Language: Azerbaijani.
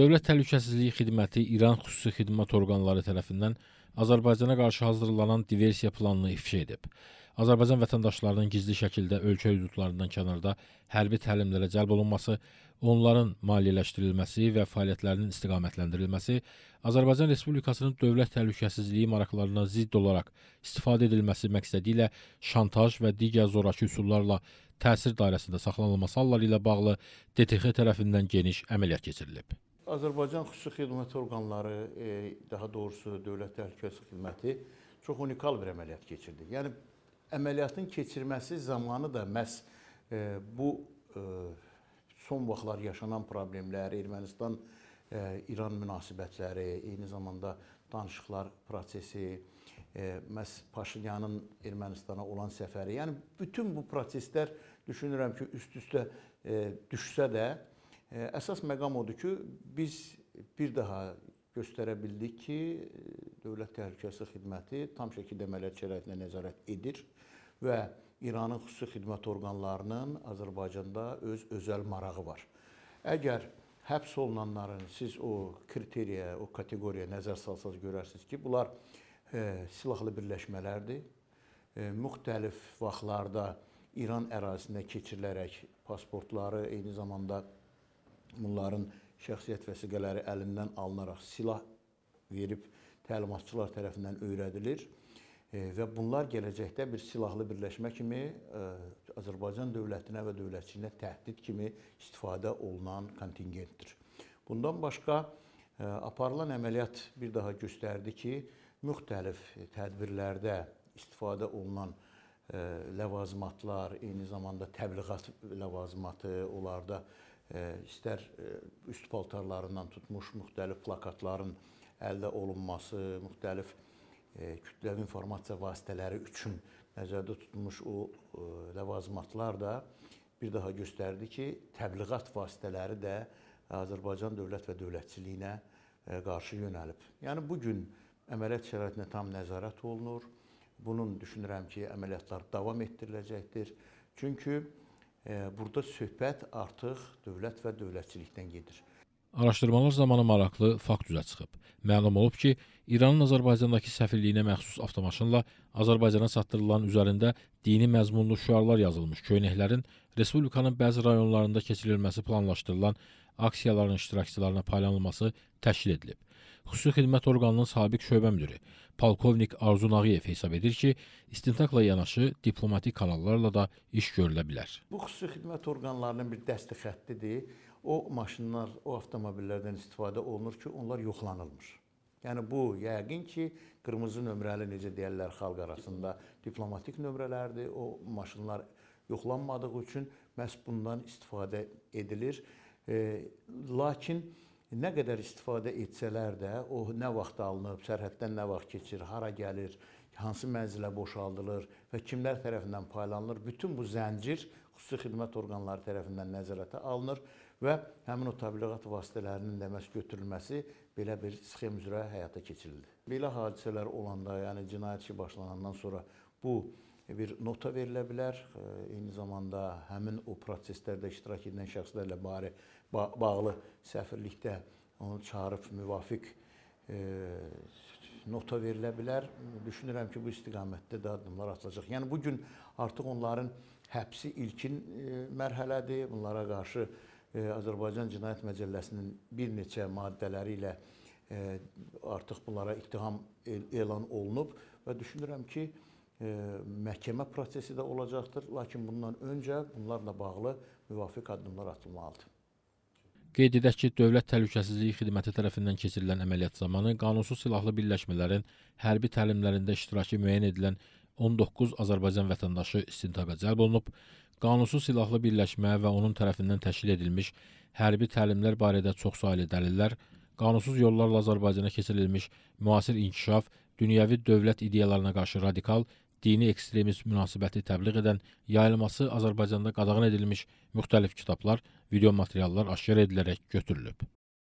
Dövlət Təhlükəsizliyi Xidməti İran xüsusi xidmət orqanları tərəfindən Azərbaycana qarşı hazırlanan diversiya planını ifşa edib. Azərbaycan vətəndaşlarının gizli şəkildə ölkə hüdudlarından kənarda hərbi təlimlərə cəlb olunması, onların maliyyələşdirilməsi və fəaliyyətlərinin istiqamətləndirilməsi, Azərbaycan Respublikasının dövlət təhlükəsizliyi maraqlarına zidd olaraq istifadə edilməsi məqsədi ilə şantaj və digər zorakı üsullarla təsir dairəsində saxlanılması halları ilə bağlı DTX tərəfindən geniş əməliyyat keçirilib. Azərbaycan xüsusi xidmət orqanları, e, daha doğrusu Dövlət Təhlükəsizlik Xidməti çox unikal bir əməliyyat keçirdi. Yəni əməliyyatın keçirməsi zamanı da məhz e, bu e, son vaxtlar yaşanan problemlər, Ermənistan İran münasibətləri, eyni zamanda danışıqlar prosesi, məhz Paşinyanın Ermənistana olan səfəri, yəni bütün bu proseslər düşünürəm ki, üst-üstə düşsə də Əsas məqam odur ki, biz bir daha göstərə bildik ki, e, Dövlət Təhlükəsizlik Xidməti tam şəkildə əməliyyat şəraitində nəzarət edir və İranın xüsusi xidmət orqanlarının Azərbaycanda öz özəl marağı var. Əgər həbs olunanların siz o kriteriya, o kateqoriyaya nəzər salsanız görərsiniz ki, bunlar e, silahlı birləşmələrdir. E, müxtəlif vaxtlarda İran ərazisində keçirilərək pasportları, eyni zamanda bunların şəxsiyyət vəsiqələri əlindən alınaraq silah verib təlimatçılar tərəfindən öyrədilir e, və bunlar gələcəkdə bir silahlı birləşmə kimi e, Azərbaycan dövlətinə və dövlətçiliyinə təhdid kimi istifadə olunan kontingentdir. Bundan başqa e, aparılan əməliyyat bir daha göstərdi ki, müxtəlif tədbirlərdə istifadə olunan ləvazimatlar, eyni zamanda təbliğat ləvazimatı, onlarda istər e, üst paltarlarından tutmuş müxtəlif plakatların əldə olunması, müxtəlif e, kütləvi informasiya vasitələri üçün nəzərdə tutulmuş o e, ləvazımatlar da bir daha göstərdi ki, təbliğat vasitələri də Azərbaycan dövlət və dövlətçiliyinə qarşı yönəlib. Yəni bu gün əməliyyat şəraitinə tam nəzarət olunur. Bunun düşünürəm ki, əməliyyatlar davam etdiriləcəkdir. Çünki Burada söhbət artıq dövlət və dövlətçilikdən gedir. Araşdırmalar zamanı maraqlı fakt üzə çıxıb. Məlum olub ki, İranın Azərbaycandakı səfirliyinə məxsus avtomaşınla Azərbaycana çatdırılan üzərində dini məzmunlu şüarlar yazılmış köynəklərin respublikanın bəzi rayonlarında keçirilməsi planlaşdırılan aksiyaların iştirakçılarına paylanılması təşkil edilib. Xüsusi Xidmət Orqanının sabiq şöbə müdiri polkovnik Arzu Nağıyev hesab edir ki, istintaqla yanaşı diplomatik kanallarla da iş görülə bilər. Bu xüsusi xidmət orqanlarının bir dəsti xəttidir. O maşınlar, o avtomobillərdən istifadə olunur ki, onlar yoxlanılmır. Yəni bu yəqin ki, qırmızı nömrəli necə deyirlər xalq arasında diplomatik nömrələrdir. O maşınlar yoxlanmadığı üçün məhz bundan istifadə edilir. E, lakin e, nə qədər istifadə etsələr də, o nə vaxt alınıb, sərhəddən nə vaxt keçir, hara gəlir, hansı mənzilə boşaldılır və kimlər tərəfindən paylanılır, bütün bu zəncir xüsusi xidmət orqanları tərəfindən nəzarətə alınır və həmin o təbliğat vasitələrinin deməs götürülməsi belə bir sxem üzrə həyata keçirildi. Belə hadisələr olanda, yəni cinayət işi başlanandan sonra bu bir nota verilə bilər. Eyni zamanda həmin o proseslərdə iştirak edən şəxslərlə bari bağlı səfirlikdə onu çağırıb müvafiq e, nota verilə bilər. Düşünürəm ki, bu istiqamətdə də addımlar atılacaq. Yəni bu gün artıq onların həbsi ilkin e, mərhələdir. Bunlara qarşı e, Azərbaycan Cinayət Məcəlləsinin bir neçə maddələri ilə e, artıq bunlara ittiham elan olunub və düşünürəm ki, e, məhkəmə prosesi də olacaqdır. Lakin bundan öncə bunlarla bağlı müvafiq addımlar atılmalıdır. Qeyd edək ki, Dövlət Təhlükəsizliyi Xidməti tərəfindən keçirilən əməliyyat zamanı qanunsuz silahlı birləşmələrin hərbi təlimlərində iştirakı müəyyən edilən 19 Azərbaycan vətəndaşı istintaqa cəlb olunub. Qanunsuz silahlı birləşmə və onun tərəfindən təşkil edilmiş hərbi təlimlər barədə çoxsaylı dəlillər, qanunsuz yollarla Azərbaycana keçirilmiş müasir inkişaf, dünyəvi dövlət ideyalarına qarşı radikal, dini ekstremist münasibəti təbliğ edən, yayılması Azərbaycanda qadağan edilmiş müxtəlif kitablar, video materiallar aşkar edilərək götürülüb.